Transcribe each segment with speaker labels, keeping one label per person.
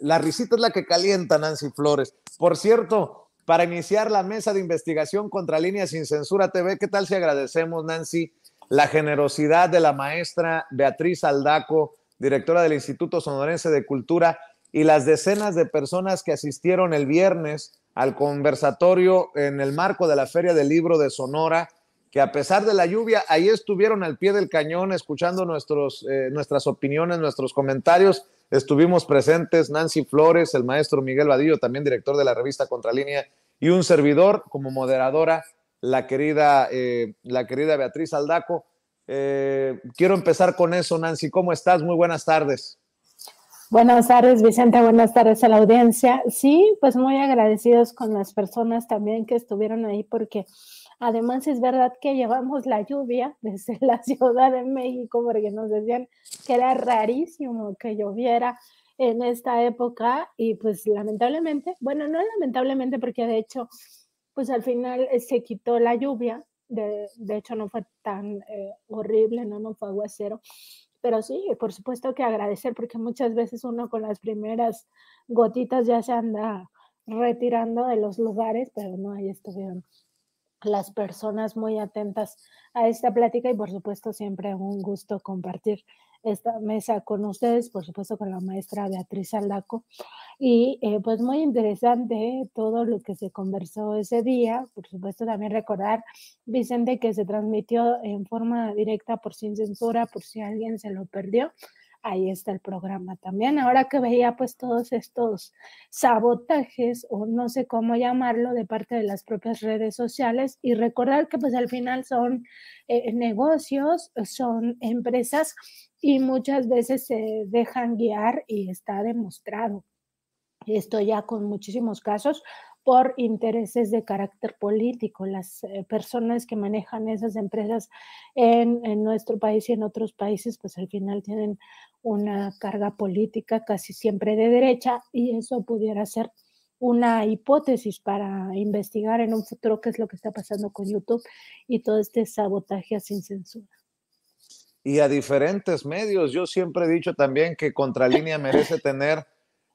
Speaker 1: la risita es la que calienta Nancy Flores. Por cierto, para iniciar la mesa de investigación contra Líneas Sin Censura TV, ¿qué tal si agradecemos, Nancy, la generosidad de la maestra Beatriz Aldaco, directora del Instituto Sonorense de Cultura, y las decenas de personas que asistieron el viernes al conversatorio en el marco de la Feria del Libro de Sonora, que a pesar de la lluvia, ahí estuvieron al pie del cañón escuchando nuestros, eh, nuestras opiniones, nuestros comentarios Estuvimos presentes Nancy Flores, el maestro Miguel Vadillo, también director de la revista Contralínea, y un servidor como moderadora, la querida, eh, la querida Beatriz Aldaco. Eh, quiero empezar con eso, Nancy. ¿Cómo estás? Muy buenas tardes.
Speaker 2: Buenas tardes, Vicente. Buenas tardes a la audiencia. Sí, pues muy agradecidos con las personas también que estuvieron ahí porque Además, es verdad que llevamos la lluvia desde la Ciudad de México porque nos decían que era rarísimo que lloviera en esta época y pues lamentablemente, bueno, no lamentablemente porque de hecho, pues al final eh, se quitó la lluvia, de, hecho no fue tan eh, horrible, no, no fue aguacero, pero sí, por supuesto que agradecer porque muchas veces uno con las primeras gotitas ya se anda retirando de los lugares, pero no, ahí estuvieron las personas muy atentas a esta plática y por supuesto siempre un gusto compartir esta mesa con ustedes, por supuesto con la maestra Beatriz Aldaco Y eh, pues muy interesante todo lo que se conversó ese día. Por supuesto también recordar, Vicente, que se transmitió en forma directa por sin censura, por si alguien se lo perdió ahí está el programa también. Ahora que veía pues todos estos sabotajes o no sé cómo llamarlo de parte de las propias redes sociales y recordar que pues al final son eh, negocios, son empresas y muchas veces se dejan guiar y está demostrado esto ya con muchísimos casos, por intereses de carácter político. Las eh, personas que manejan esas empresas en, nuestro país y en otros países, pues al final tienen una carga política casi siempre de derecha y eso pudiera ser una hipótesis para investigar en un futuro qué es lo que está pasando con YouTube y todo este sabotaje sin censura.
Speaker 1: Y a diferentes medios. Yo siempre he dicho también que Contralínea merece tener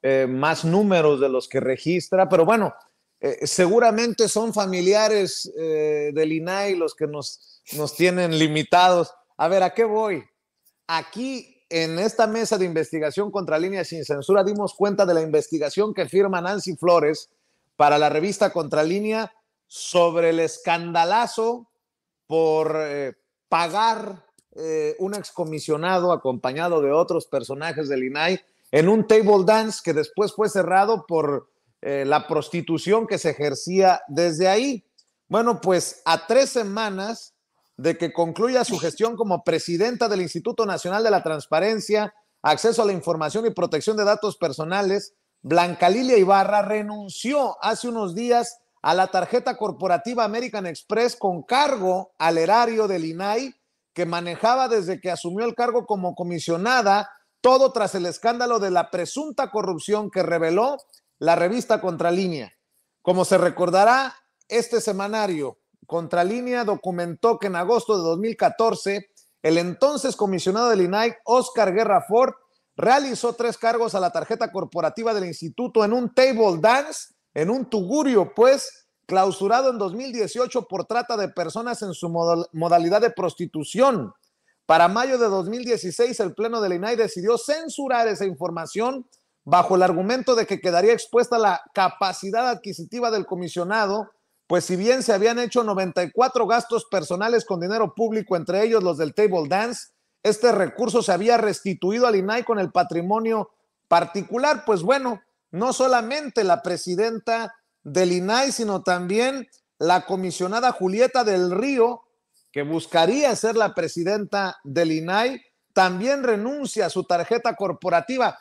Speaker 1: eh, más números de los que registra, pero bueno, eh, seguramente son familiares eh, del INAI los que nos, nos tienen limitados. A ver, ¿a qué voy? Aquí en esta mesa de investigación contra sin censura dimos cuenta de la investigación que firma Nancy Flores para la revista Contralínea sobre el escandalazo por eh, pagar un excomisionado acompañado de otros personajes del INAI en un table dance que después fue cerrado por eh, la prostitución que se ejercía desde ahí. Bueno, pues a tres semanas de que concluya su gestión como presidenta del Instituto Nacional de la Transparencia, Acceso a la Información y Protección de Datos Personales, Blanca Lilia Ibarra renunció hace unos días a la tarjeta corporativa American Express con cargo al erario del INAI que manejaba desde que asumió el cargo como comisionada, todo tras el escándalo de la presunta corrupción que reveló la revista Contralínea. Como se recordará, este semanario Contralínea documentó que en agosto de 2014, el entonces comisionado del INAI, Oscar Guerra Ford, realizó tres cargos a la tarjeta corporativa del instituto en un table dance, en un tugurio, pues, clausurado en 2018 por trata de personas en su modalidad de prostitución. Para mayo de 2016, el Pleno del INAI decidió censurar esa información bajo el argumento de que quedaría expuesta la capacidad adquisitiva del comisionado, pues si bien se habían hecho 94 gastos personales con dinero público, entre ellos los del table dance, este recurso se había restituido al INAI con el patrimonio particular. Pues bueno, no solamente la presidenta del INAI, sino también la comisionada Julieta del Río, que buscaría ser la presidenta del INAI, también renuncia a su tarjeta corporativa.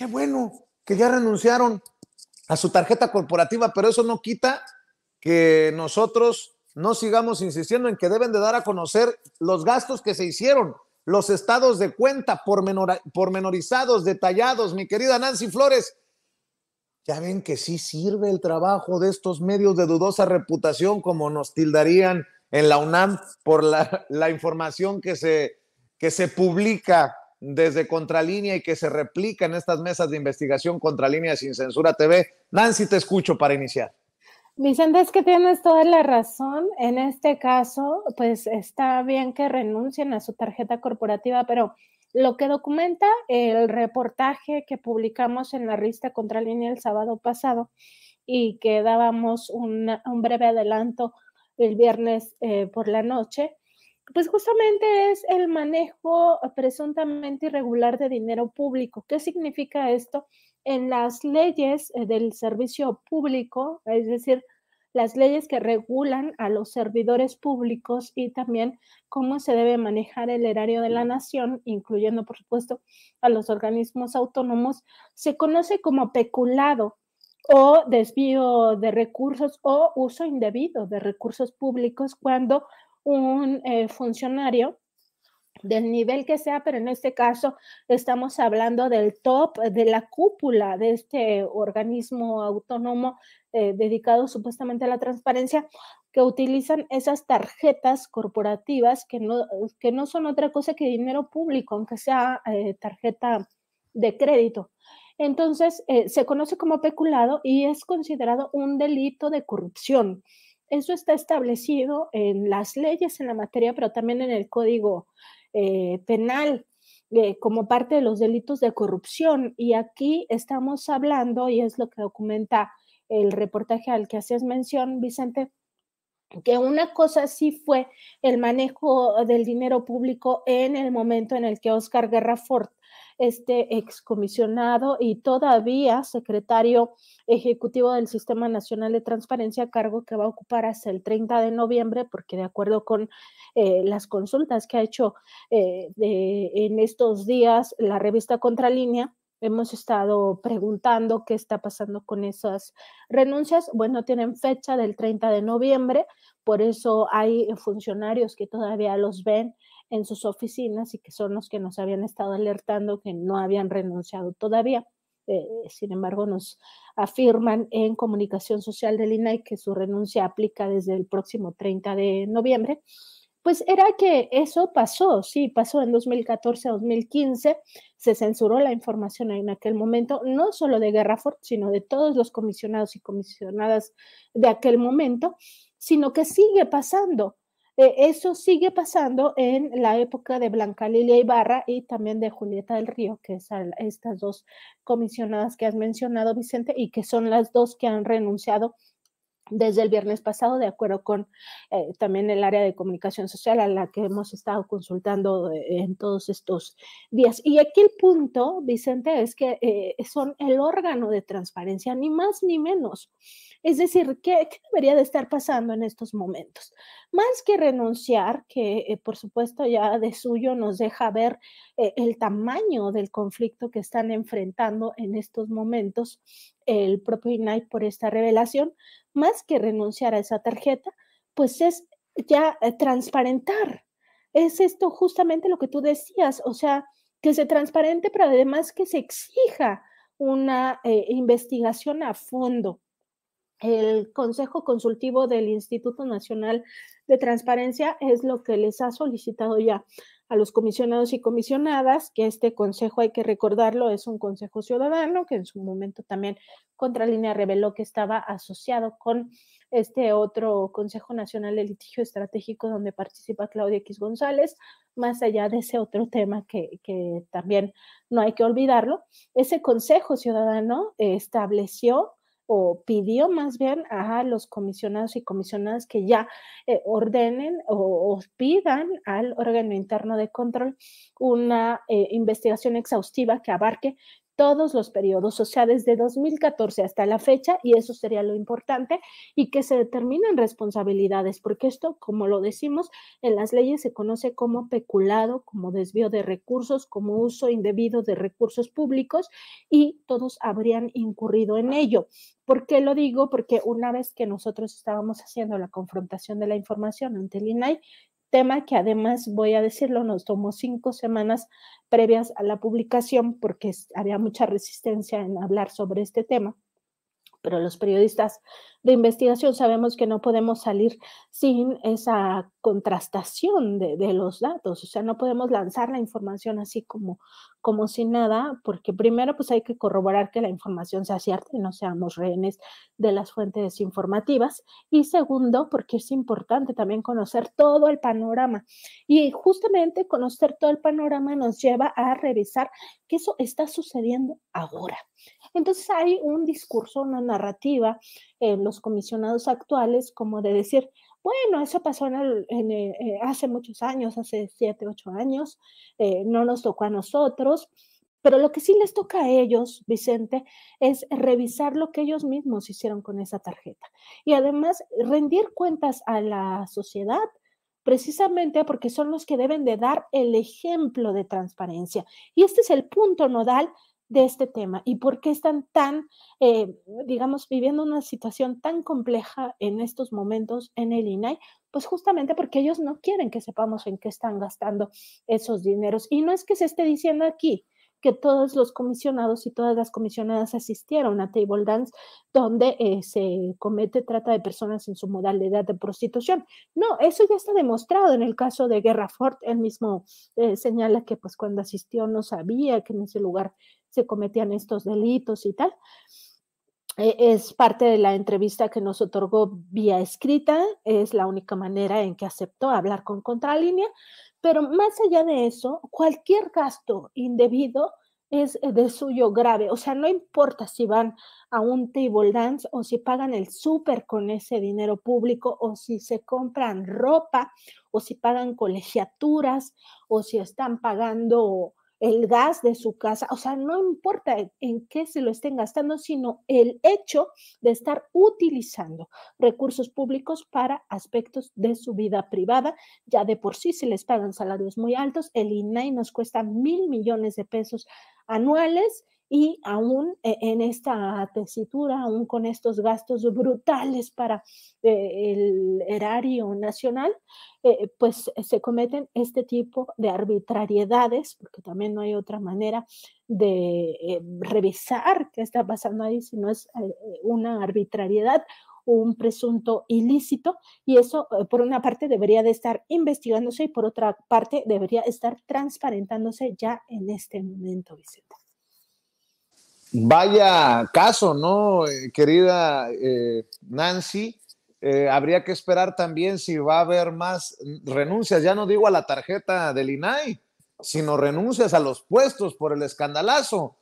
Speaker 1: Qué bueno que ya renunciaron a su tarjeta corporativa, pero eso no quita que nosotros no sigamos insistiendo en que deben de dar a conocer los gastos que se hicieron, los estados de cuenta pormenorizados, detallados. Mi querida Nancy Flores, ya ven que sí sirve el trabajo de estos medios de dudosa reputación, como nos tildarían en la UNAM por la, información que se, que se publica desde Contralínea y que se replica en estas mesas de investigación Contralínea Sin Censura TV. Nancy, te escucho para iniciar.
Speaker 2: Vicente, es que tienes toda la razón. En este caso, pues está bien que renuncien a su tarjeta corporativa, pero lo que documenta el reportaje que publicamos en la revista Contralínea el sábado pasado y que dábamos un breve adelanto el viernes eh, por la noche, pues justamente es el manejo eh, presuntamente irregular de dinero público. ¿Qué significa esto? En las leyes eh, del servicio público, es decir, las leyes que regulan a los servidores públicos y también cómo se debe manejar el erario de la nación, incluyendo, por supuesto, a los organismos autónomos, se conoce como peculado o desvío de recursos o uso indebido de recursos públicos cuando un eh, funcionario del nivel que sea, pero en este caso estamos hablando del top de la cúpula de este organismo autónomo eh, dedicado supuestamente a la transparencia, que utilizan esas tarjetas corporativas que no, que no son otra cosa que dinero público, aunque sea eh, tarjeta de crédito. Entonces, se conoce como peculado y es considerado un delito de corrupción. Eso está establecido en las leyes en la materia, pero también en el Código eh, Penal. Eh, como parte de los delitos de corrupción. Y aquí estamos hablando, y es lo que documenta el reportaje al que hacías mención, Vicente, que una cosa sí fue el manejo del dinero público en el momento en el que Oscar Guerra Ford este excomisionado y todavía secretario ejecutivo del Sistema Nacional de Transparencia, cargo que va a ocupar hasta el 30 de noviembre, porque de acuerdo con eh, las consultas que ha hecho eh, en estos días la revista Contralínea, hemos estado preguntando qué está pasando con esas renuncias. Bueno, tienen fecha del 30 de noviembre, por eso hay funcionarios que todavía los ven en sus oficinas y que son los que nos habían estado alertando que no habían renunciado todavía. Eh, sin embargo, nos afirman en comunicación social del INAI que su renuncia aplica desde el próximo 30 de noviembre. Pues era que eso pasó, sí, pasó en 2014 2015, se censuró la información en aquel momento, no solo de Ford, sino de todos los comisionados y comisionadas de aquel momento, sino que sigue pasando eh, eso sigue pasando en la época de Blanca Lilia Ibarra y también de Julieta del Río, que son estas dos comisionadas que has mencionado, Vicente, y que son las dos que han renunciado desde el viernes pasado, de acuerdo con eh, también el área de comunicación social a la que hemos estado consultando eh, en todos estos días. Y aquí el punto, Vicente, es que son el órgano de transparencia, ni más ni menos. Es decir, ¿qué, debería de estar pasando en estos momentos? Más que renunciar, que eh, por supuesto ya de suyo nos deja ver eh, el tamaño del conflicto que están enfrentando en estos momentos el propio INAI por esta revelación, más que renunciar a esa tarjeta, pues es ya eh, transparentar. Es esto justamente lo que tú decías, o sea, que se transparente, pero además que se exija una investigación a fondo el Consejo Consultivo del Instituto Nacional de Transparencia es lo que les ha solicitado ya a los comisionados y comisionadas, que este consejo, hay que recordarlo, es un consejo ciudadano que en su momento también Contralínea reveló que estaba asociado con este otro Consejo Nacional de Litigio Estratégico donde participa Claudia X González, más allá de ese otro tema que, que también no hay que olvidarlo. Ese Consejo Ciudadano estableció o pidió más bien a los comisionados y comisionadas que ya eh, ordenen o, pidan al órgano interno de control una eh, investigación exhaustiva que abarque todos los periodos, o sea, desde 2014 hasta la fecha, y eso sería lo importante, y que se determinen responsabilidades, porque esto, como lo decimos, en las leyes se conoce como peculado, como desvío de recursos, como uso indebido de recursos públicos, y todos habrían incurrido en ello. ¿Por qué lo digo? Porque una vez que nosotros estábamos haciendo la confrontación de la información ante el INAI, tema que además, voy a decirlo, nos tomó cinco semanas previas a la publicación porque había mucha resistencia en hablar sobre este tema, pero los periodistas de investigación sabemos que no podemos salir sin esa contrastación de, los datos, o sea, no podemos lanzar la información así como, como si nada, porque primero pues hay que corroborar que la información sea cierta y no seamos rehenes de las fuentes informativas. Y segundo, porque es importante también conocer todo el panorama. Y justamente conocer todo el panorama nos lleva a revisar que eso está sucediendo ahora. Entonces hay un discurso, una narrativa eh, los comisionados actuales como de decir, bueno, eso pasó en eh, eh, hace muchos años, hace siete, ocho años, no nos tocó a nosotros, pero lo que sí les toca a ellos, Vicente, es revisar lo que ellos mismos hicieron con esa tarjeta y además rendir cuentas a la sociedad precisamente porque son los que deben de dar el ejemplo de transparencia. Y este es el punto nodal de este tema y por qué están tan, eh, digamos, viviendo una situación tan compleja en estos momentos en el INAI, pues justamente porque ellos no quieren que sepamos en qué están gastando esos dineros. Y no es que se esté diciendo aquí que todos los comisionados y todas las comisionadas asistieron a Table Dance donde eh, se comete trata de personas en su modalidad de prostitución. No, eso ya está demostrado en el caso de Guerra Ford. Él mismo eh, señala que pues cuando asistió no sabía que en ese lugar se cometían estos delitos y tal. Eh, es parte de la entrevista que nos otorgó vía escrita, es la única manera en que aceptó hablar con Contralínea, pero más allá de eso, cualquier gasto indebido es de suyo grave. O sea, no importa si van a un table dance o si pagan el súper con ese dinero público o si se compran ropa o si pagan colegiaturas o si están pagando el gas de su casa, o sea, no importa en, qué se lo estén gastando, sino el hecho de estar utilizando recursos públicos para aspectos de su vida privada. Ya de por sí se les pagan salarios muy altos, el INAI nos cuesta mil millones de pesos anuales y aún e, en esta tesitura, aún con estos gastos brutales para eh, el erario nacional, eh, pues eh, se cometen este tipo de arbitrariedades, porque también no hay otra manera de revisar qué está pasando ahí, si no es una arbitrariedad un presunto ilícito y eso por una parte debería de estar investigándose y por otra parte debería estar transparentándose ya en este momento, Vicente.
Speaker 1: Vaya caso, ¿no, eh, querida eh, Nancy? Eh, habría que esperar también si va a haber más renuncias, ya no digo a la tarjeta del INAI, sino renuncias a los puestos por el escandalazo.